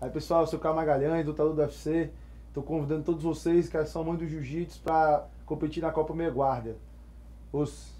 Aí, pessoal, eu sou o Carlos Magalhães, lutador do UFC. Estou convidando todos vocês que são mães do jiu-jitsu para competir na Copa Meia Guarda. Os